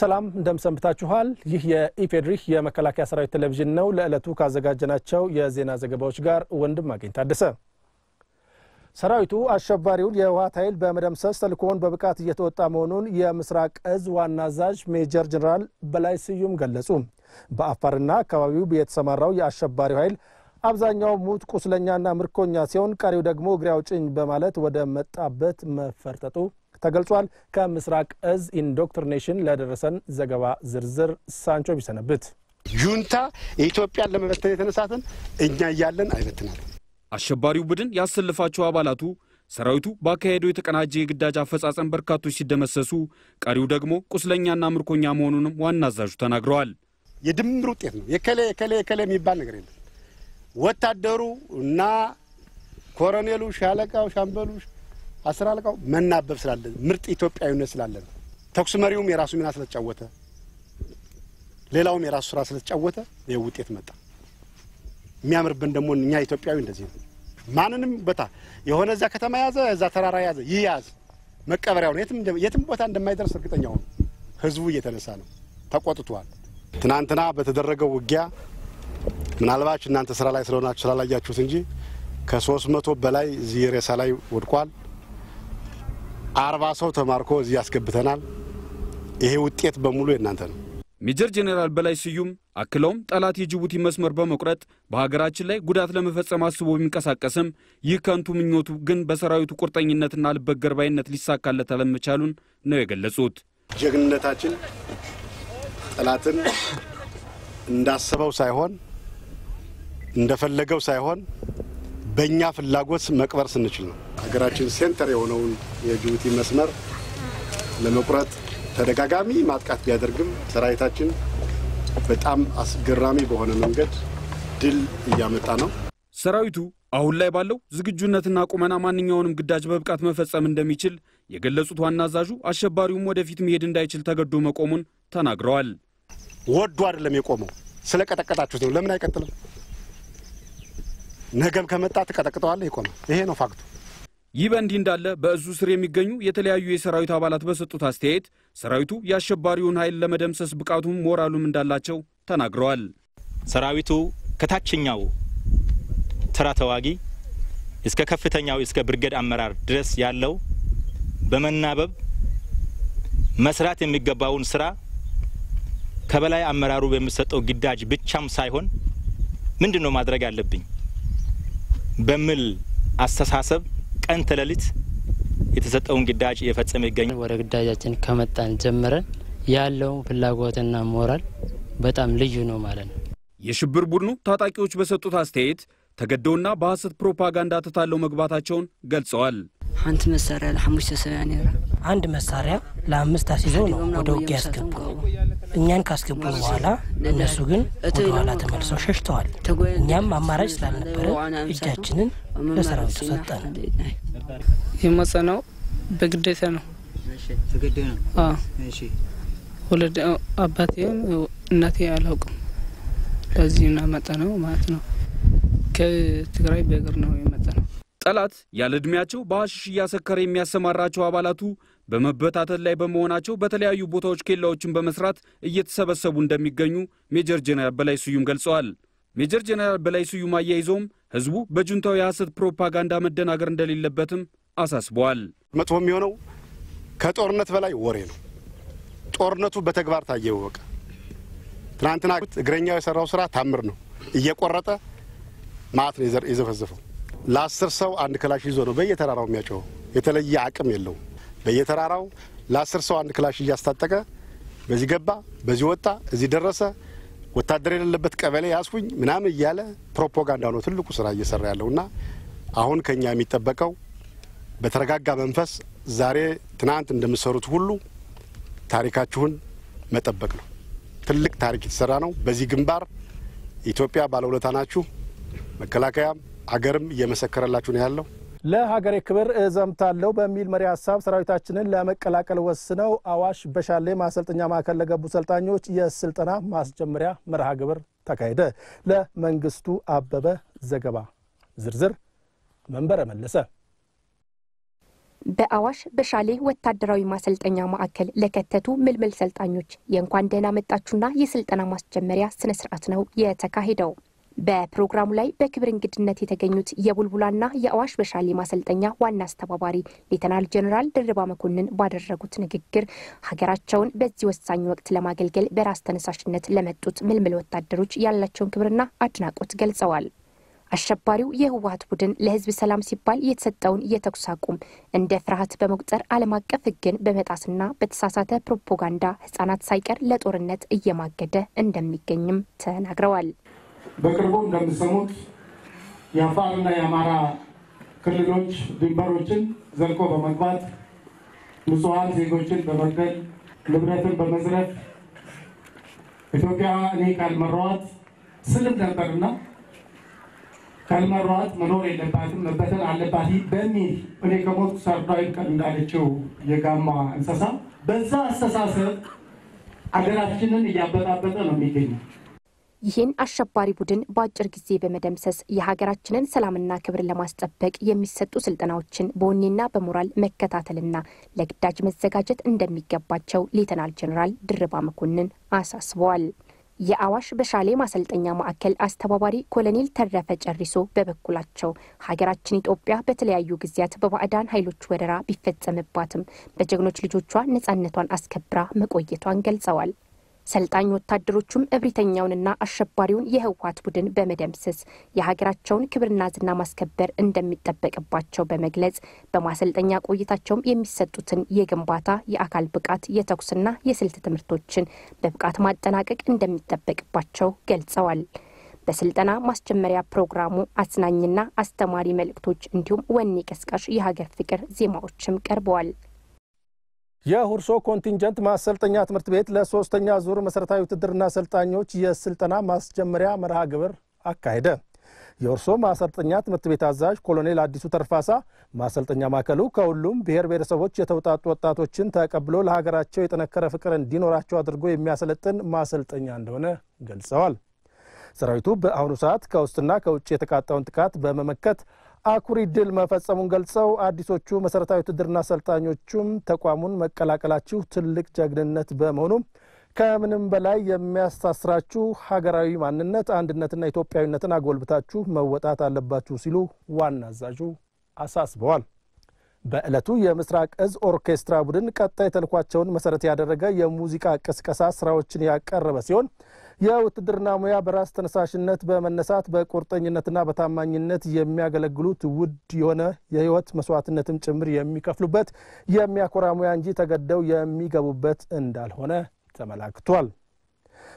ሰላም እንደምሰንብታችኋል። ይህ የኢፌድሪክ የመከላከያ ሰራዊት ቴሌቪዥን ነው። ለዕለቱ ካዘጋጀናቸው የዜና ዘገባዎች ጋር ወንድም አገኝ ታደሰ። ሰራዊቱ አሸባሪውን የህወሓት ኃይል በመደምሰስ ተልእኮውን በብቃት እየተወጣ መሆኑን የምስራቅ እዝ ዋና አዛዥ ሜጀር ጀኔራል በላይ ስዩም ገለጹ። በአፋርና አካባቢው የተሰማራው የአሸባሪው ኃይል አብዛኛው ሙት፣ ቁስለኛና ምርኮኛ ሲሆን፣ ቀሪው ደግሞ እግሬ ጭኝ በማለት ወደ መጣበት መፈርጠጡ ተገልጿል። ከምስራቅ እዝ ኢንዶክትሪኔሽን ለደረሰን ዘገባ ዝርዝር ሳንቾ ቢሰነብት። ዩንታ የኢትዮጵያን ለመበተን የተነሳትን እኛ እያለን አይበትናል። አሸባሪው ቡድን ያሰልፋቸው አባላቱ ሰራዊቱ በአካሄደው የተቀናጀ የግዳጅ አፈጻጸም በርካቶች ሲደመሰሱ፣ ቀሪው ደግሞ ቁስለኛና ምርኮኛ መሆኑንም ዋና አዛዡ ተናግረዋል። የድምር ውጤት ነው። የከሌ የከሌ የከሌ የሚባል ነገር የለም። ወታደሩ እና ኮሎኔሉ፣ ሻለቃው፣ ሻምበሉ አስር አለቃው መናበብ ስላለን ምርጥ ኢትዮጵያዊነት ስላለን ተኩስ መሪውም የራሱ ሚና ስለተጫወተ፣ ሌላውም የራሱ ስራ ስለተጫወተ ይህ ውጤት መጣ። የሚያምርብን ደግሞ እኛ ኢትዮጵያዊ እንደዚህ ነው። ማንንም ቦታ የሆነ እዛ ከተማ ያዘ፣ እዛ ተራራ ያዘ፣ ይያዝ ነው። የትም ቦታ እንደማይደርስ እርግጠኛ ሆኑ። ህዝቡ እየተነሳ ነው፣ ተቆጥቷል። ትናንትና በተደረገው ውጊያ ምናልባች እናንተ ስራ ላይ ስለሆናችሁ ስላላያችሁት እንጂ ከሶስት መቶ በላይ እዚህ ሬሳ ላይ ወድቋል። አርባ ሰው ተማርኮ እዚህ ያስገብተናል። ይሄ ውጤት በሙሉ የእናንተ ነው። ሜጀር ጄኔራል በላይ ስዩም አክለውም ጠላት የጅቡቲ መስመር በመቁረጥ በሀገራችን ላይ ጉዳት ለመፈጸም አስቦ ቢንቀሳቀስም ይህ ከንቱ ምኞቱ ግን በሰራዊቱ ቁርጠኝነትና ልበገርባይነት ሊሳካለት አለመቻሉን ነው የገለጹት። ጀግንነታችን ጠላትን እንዳሰበው ሳይሆን እንደፈለገው ሳይሆን በእኛ ፍላጎት መቅበር ስንችል ነው። ሀገራችን ሴንተር የሆነውን የጅቡቲ መስመር ለመቁረጥ ተደጋጋሚ ማጥቃት ቢያደርግም ሰራዊታችን በጣም አስገራሚ በሆነ መንገድ ድል እያመጣ ነው። ሰራዊቱ አሁን ላይ ባለው ዝግጁነትና ቁመና ማንኛውንም ግዳጅ በብቃት መፈጸም እንደሚችል የገለጹት ዋና አዛዡ አሸባሪውም ወደፊት መሄድ እንዳይችል ተገዶ መቆሙን ተናግረዋል። ወዱ አይደለም የቆመው፣ ስለ ቀጠቀጣችሁት ነው። ለምን አይቀጥልም? ነገም ከመጣ ትቀጠቅጠዋለህ። ይቆማል ይሄ ነው ፋክቱ። ይህ በእንዲህ እንዳለ በእዙ ስር የሚገኙ የተለያዩ የሰራዊት አባላት በሰጡት አስተያየት ሰራዊቱ የአሸባሪውን ኃይል ለመደምሰስ ብቃቱም ሞራሉም እንዳላቸው ተናግረዋል። ሰራዊቱ ከታችኛው ተራ ተዋጊ እስከ ከፍተኛው እስከ ብርገድ አመራር ድረስ ያለው በመናበብ መስራት የሚገባውን ስራ ከበላይ አመራሩ በሚሰጠው ግዳጅ ብቻም ሳይሆን ምንድን ነው ማድረግ ያለብኝ በሚል አስተሳሰብ ቀን ተሌሊት የተሰጠውን ግዳጅ እየፈጸመ ይገኛል። ወደ ግዳጃችን ከመጣን ጀምረን ያለውን ፍላጎትና ሞራል በጣም ልዩ ነው ማለት ነው። የሽብር ቡድኑ ታጣቂዎች በሰጡት አስተያየት ተገደውና በሐሰት ፕሮፓጋንዳ ተታለው መግባታቸውን ገልጸዋል። አንድ መሳሪያ ለሐሙሽተ ሰብያ ነራ አንድ መሳሪያ ለአምስት አስይዘው ነው ወደ ውጊያ ያስገቡ እኛን ካስገቡ በኋላ እነሱ ግን ወደ ኋላ ተመልሰው ሸሽተዋል። እኛም አማራጭ ስላልነበረ እጃችንን ለሰራዊቱ ሰጠን። የማጸናው በግዴታ ነው። ወለድ አባቴም እናቴ አላውቅም። ለዚህ ነው መጠ ነው ማለት ነው። ከትግራይ በእግር ነው የመጣ ነው። ጠላት ያለ ዕድሜያቸው በሐሽሽ እያሰከረ የሚያሰማራቸው አባላቱ በመበታተል ላይ በመሆናቸው በተለያዩ ቦታዎች ኬላዎችን በመስራት እየተሰበሰቡ እንደሚገኙ ሜጀር ጄኔራል በላይ ስዩም ገልጸዋል። ሜጀር ጄኔራል በላይ ስዩም አያይዘውም ህዝቡ በጁንታው የሐሰት ፕሮፓጋንዳ መደናገር እንደሌለበትም አሳስበዋል። መጥፎ የሚሆነው ከጦርነት በላይ ወሬ ነው። ጦርነቱ በተግባር ታየ ወቀ ትናንትና እግረኛው የሰራው ስራ ታምር ነው። እየቆረጠ ማት ነው የዘፈዘፈው። ለአስር ሰው አንድ ክላሽ ይዞ ነው በየተራራው የሚያጮኸው። የተለየ አቅም የለውም። በየተራራው ለአስር ሰው አንድ ክላሽ እያስታጠቀ በዚህ ገባ፣ በዚህ ወጣ፣ እዚህ ደረሰ፣ ወታደር የሌለበት ቀበሌ ያስኩኝ ምናምን እያለ ፕሮፓጋንዳ ነው ትልቁ ስራ እየሰራ ያለው እና አሁን ከኛ የሚጠበቀው በተረጋጋ መንፈስ ዛሬ ትናንት እንደምሰሩት ሁሉ ታሪካችሁን መጠበቅ ነው። ትልቅ ታሪክ የተሰራ ነው። በዚህ ግንባር ኢትዮጵያ ባለውለታ ናችሁ። መከላከያም አገርም እየመሰከረላችሁ ነው ያለው። ለሀገሬ ክብር እዘምታለሁ በሚል መሪ ሀሳብ ሰራዊታችንን ለመቀላቀል ወስነው አዋሽ በሻሌ ማሰልጠኛ ማዕከል ለገቡ ሰልጣኞች የስልጠና ማስጀመሪያ መርሃ ግብር ተካሄደ። ለመንግስቱ አበበ ዘገባ ዝርዝር መንበረ መለሰ በአዋሽ በሻሌ ወታደራዊ ማሰልጠኛ ማዕከል ለከተቱ ምልምል ሰልጣኞች የእንኳን ደህና መጣችሁና የስልጠና ማስጀመሪያ ስነ ስርዓት ነው የተካሄደው። በፕሮግራሙ ላይ በክብር እንግድነት የተገኙት የቡልቡላና የአዋሽ በሻሌ ማሰልጠኛ ዋና አስተባባሪ ሌተናል ጀኔራል ድርባ መኮንን ባደረጉት ንግግር ሀገራቸውን በዚህ ወሳኝ ወቅት ለማገልገል በራስ ተነሳሽነት ለመጡት ምልምል ወታደሮች ያላቸውን ክብርና አድናቆት ገልጸዋል። አሸባሪው የህወሀት ቡድን ለህዝብ ሰላም ሲባል የተሰጠውን የተኩስ አቁም እንደ ፍርሃት በመቁጠር ዓለም አቀፍ ህግን በመጣስና በተሳሳተ ፕሮፓጋንዳ ህጻናት ሳይቀር ለጦርነት እየማገደ እንደሚገኝም ተናግረዋል። በቅርቡ እንደምሰሙት የአፋርና የአማራ ክልሎች ድንበሮችን ዘልቆ በመግባት ንጹሐን ዜጎችን በመግደል ንብረትን በመዝረፍ ኢትዮጵያ እኔ ካልመራኋት ስልም ነበርና ካልመራኋት መኖር የለባትም መበተን አለባት በሚል እኔ ከሞት ሰርዳዊ እንዳለችው የጋማ እንስሳ በዛ አስተሳሰብ አገራችንን እያበጣበጠ ነው የሚገኘው። ይህን አሸባሪ ቡድን በአጭር ጊዜ በመደምሰስ የሀገራችንን ሰላምና ክብር ለማስጠበቅ የሚሰጡ ስልጠናዎችን በወኔና በሞራል መከታተልና ለግዳጅ መዘጋጀት እንደሚገባቸው ሌተናል ጀኔራል ድርባ መኮንን አሳስበዋል። የአዋሽ በሻሌ ማሰልጠኛ ማዕከል አስተባባሪ ኮሎኔል ተረፈ ጨሪሶ በበኩላቸው ሀገራችን ኢትዮጵያ በተለያዩ ጊዜያት በባዕዳን ኃይሎች ወረራ ቢፈጸምባትም በጀግኖች ልጆቿ ነጻነቷን አስከብራ መቆየቷን ገልጸዋል። ሰልጣኝ ወታደሮቹም እብሪተኛውንና አሸባሪውን የህወሓት ቡድን በመደምሰስ የሀገራቸውን ክብርና ዝና ማስከበር እንደሚጠበቅባቸው በመግለጽ በማሰልጠኛ ቆይታቸውም የሚሰጡትን የግንባታ፣ የአካል ብቃት፣ የተኩስና የስልት ትምህርቶችን በብቃት ማጠናቀቅ እንደሚጠበቅባቸው ገልጸዋል። በስልጠና ማስጀመሪያ ፕሮግራሙ አዝናኝና አስተማሪ መልእክቶች እንዲሁም ወኔ ቀስቃሽ የሀገር ፍቅር ዜማዎችም ቀርበዋል። የሁርሶ ኮንቲንጀንት ማሰልጠኛ ትምህርት ቤት ለሶስተኛ ዙር መሰረታዊ ውትድርና ሰልጣኞች የስልጠና ማስጀመሪያ መርሃ ግብር አካሄደ። የሁርሶ ማሰልጠኛ ትምህርት ቤት አዛዥ ኮሎኔል አዲሱ ተርፋሳ ማሰልጠኛ ማዕከሉ ከሁሉም ብሔር ብሔረሰቦች የተውጣጡ ወጣቶችን ተቀብሎ ለሀገራቸው የጠነከረ ፍቅር እንዲኖራቸው አድርጎ የሚያሰለጥን ማሰልጠኛ እንደሆነ ገልጸዋል። ሰራዊቱ በአሁኑ ሰዓት ከውስጥና ከውጭ የተቃጣውን ጥቃት በመመከት አኩሪ ድል መፈጸሙን ገልጸው አዲሶቹ መሰረታዊ ውትድርና አሰልጣኞቹም ተቋሙን መቀላቀላችሁ ትልቅ ጀግንነት በመሆኑ ከምንም በላይ የሚያስተሳስራችሁ ሀገራዊ ማንነት አንድነትና ኢትዮጵያዊነትን አጎልብታችሁ መወጣት አለባችሁ ሲሉ ዋና አዛዡ አሳስበዋል። በዕለቱ የምስራቅ እዝ ኦርኬስትራ ቡድን ቀጣይ ተልኳቸውን መሰረት ያደረገ የሙዚቃ ቅስቀሳ ስራዎችን ያቀረበ ሲሆን የውትድርና ሙያ በራስ ተነሳሽነት በመነሳት በቁርጠኝነትና በታማኝነት የሚያገለግሉት ውድ የሆነ የህይወት መስዋዕትነትም ጭምር የሚከፍሉበት የሚያኮራ ሙያ እንጂ ተገደው የሚገቡበት እንዳልሆነ ተመላክቷል።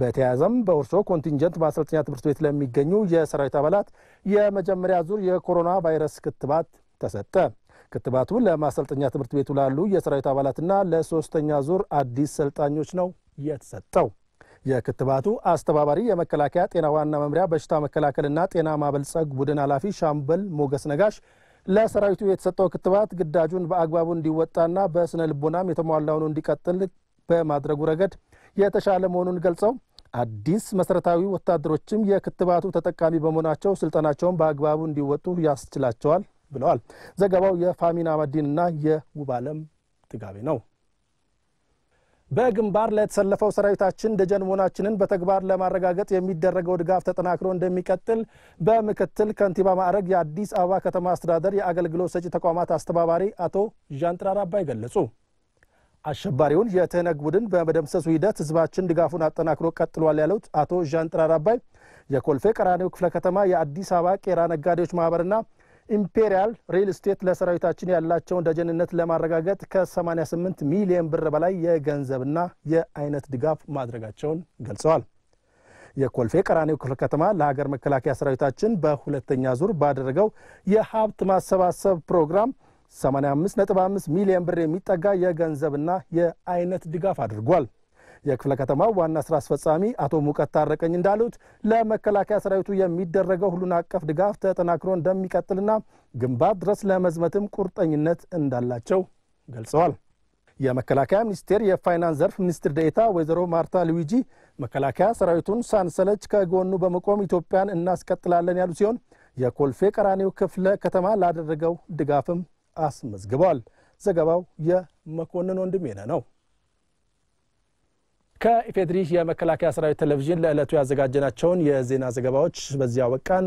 በተያያዘም በሁርሶ ኮንቲንጀንት ማሰልጠኛ ትምህርት ቤት ለሚገኙ የሰራዊት አባላት የመጀመሪያ ዙር የኮሮና ቫይረስ ክትባት ተሰጠ። ክትባቱ ለማሰልጠኛ ትምህርት ቤቱ ላሉ የሰራዊት አባላትና ለሶስተኛ ዙር አዲስ ሰልጣኞች ነው የተሰጠው። የክትባቱ አስተባባሪ የመከላከያ ጤና ዋና መምሪያ በሽታ መከላከልና ጤና ማበልጸግ ቡድን ኃላፊ ሻምበል ሞገስ ነጋሽ ለሰራዊቱ የተሰጠው ክትባት ግዳጁን በአግባቡ እንዲወጣና በስነ ልቦናም የተሟላውን እንዲቀጥል በማድረጉ ረገድ የተሻለ መሆኑን ገልጸው አዲስ መሰረታዊ ወታደሮችም የክትባቱ ተጠቃሚ በመሆናቸው ስልጠናቸውን በአግባቡ እንዲወጡ ያስችላቸዋል ብለዋል። ዘገባው የፋሚና መዲንና የውባለም ጥጋቤ ነው። በግንባር ለተሰለፈው ሰራዊታችን ደጀን መሆናችንን በተግባር ለማረጋገጥ የሚደረገው ድጋፍ ተጠናክሮ እንደሚቀጥል በምክትል ከንቲባ ማዕረግ የአዲስ አበባ ከተማ አስተዳደር የአገልግሎት ሰጪ ተቋማት አስተባባሪ አቶ ዣንጥራር አባይ ገለጹ። አሸባሪውን የትህነግ ቡድን በመደምሰሱ ሂደት ህዝባችን ድጋፉን አጠናክሮ ቀጥሏል ያሉት አቶ ዣንጥራር አባይ የኮልፌ ቀራኒዮ ክፍለ ከተማ የአዲስ አበባ ቄራ ነጋዴዎች ማህበርና ኢምፔሪያል ሪል ስቴት ለሰራዊታችን ያላቸውን ደጀንነት ለማረጋገጥ ከ88 ሚሊዮን ብር በላይ የገንዘብና የአይነት ድጋፍ ማድረጋቸውን ገልጸዋል። የኮልፌ ቀራኒው ክፍለ ከተማ ለሀገር መከላከያ ሰራዊታችን በሁለተኛ ዙር ባደረገው የሀብት ማሰባሰብ ፕሮግራም 85.5 ሚሊዮን ብር የሚጠጋ የገንዘብና የአይነት ድጋፍ አድርጓል። የክፍለ ከተማው ዋና ስራ አስፈጻሚ አቶ ሙቀት ታረቀኝ እንዳሉት ለመከላከያ ሰራዊቱ የሚደረገው ሁሉን አቀፍ ድጋፍ ተጠናክሮ እንደሚቀጥልና ግንባር ድረስ ለመዝመትም ቁርጠኝነት እንዳላቸው ገልጸዋል። የመከላከያ ሚኒስቴር የፋይናንስ ዘርፍ ሚኒስትር ዴኤታ ወይዘሮ ማርታ ሉዊጂ መከላከያ ሰራዊቱን ሳንሰለች ከጎኑ በመቆም ኢትዮጵያን እናስቀጥላለን ያሉ ሲሆን የኮልፌ ቀራኒው ክፍለ ከተማ ላደረገው ድጋፍም አስመዝግበዋል። ዘገባው የመኮንን ወንድሜነ ነው። ከኢፌድሪ የመከላከያ ሰራዊት ቴሌቪዥን ለዕለቱ ያዘጋጀናቸውን የዜና ዘገባዎች በዚያ አበቃን።